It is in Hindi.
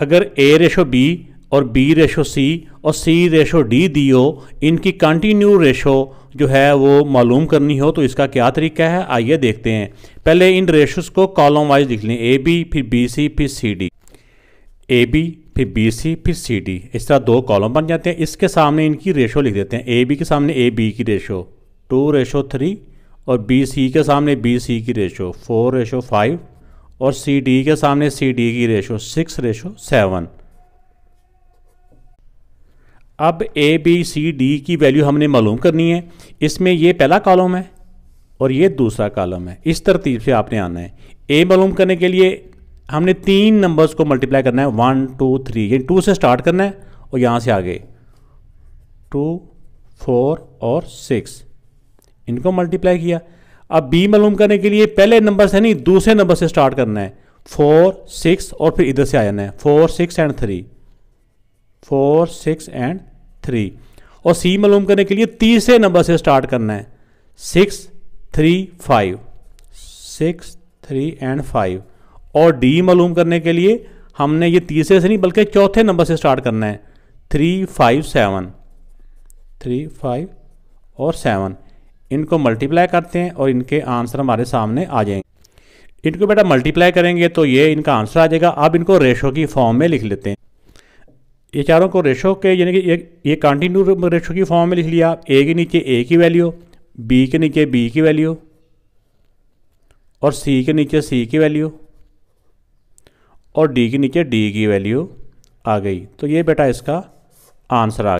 अगर ए रेशो बी और बी रेशो सी और सी रेशो डी दी हो इनकी कंटिन्यू रेशो जो है वो मालूम करनी हो तो इसका क्या तरीका है आइए देखते हैं पहले इन रेशोज़ को कॉलम वाइज लिख लें ए बी फिर बी सी फिर सी डी ए बी फिर बी सी फिर सी डी इस तरह दो कॉलम बन जाते हैं इसके सामने इनकी रेशो लिख देते हैं ए बी के सामने ए बी की रेशो टू रेशो थ्री और बी सी के सामने बी सी की रेशो फोर रेशो फाइव और सी डी के सामने सी डी की रेशो सिक्स रेशो सेवन अब ए बी सी डी की वैल्यू हमने मालूम करनी है इसमें ये पहला कॉलम है और ये दूसरा कॉलम है इस तरतीब से आपने आना है ए मालूम करने के लिए हमने तीन नंबर्स को मल्टीप्लाई करना है वन टू थ्री यानी टू से स्टार्ट करना है और यहाँ से आगे टू फोर और सिक्स इनको मल्टीप्लाई किया अब बी मालूम करने के लिए पहले नंबर से नहीं दूसरे नंबर से स्टार्ट करना है फोर सिक्स और फिर इधर से आ जाना है four six and three four six and three और सी मालूम करने के लिए तीसरे नंबर से स्टार्ट करना है six three five six three and five और डी मालूम करने के लिए हमने ये तीसरे से नहीं बल्कि चौथे नंबर से स्टार्ट करना है three five seven three five और सेवन इनको मल्टीप्लाई करते हैं और इनके आंसर हमारे सामने आ जाएंगे इनको बेटा मल्टीप्लाई करेंगे तो ये इनका आंसर आ जाएगा अब इनको रेशो की फॉर्म में लिख लेते हैं ये चारों को रेशो के यानी कि ये कंटिन्यू रेशो की फॉर्म में लिख लिया आप ए के नीचे ए की वैल्यू बी के नीचे बी की वैल्यू और सी के नीचे सी की वैल्यू और डी के नीचे डी की वैल्यू आ गई तो ये बेटा इसका आंसर आ गया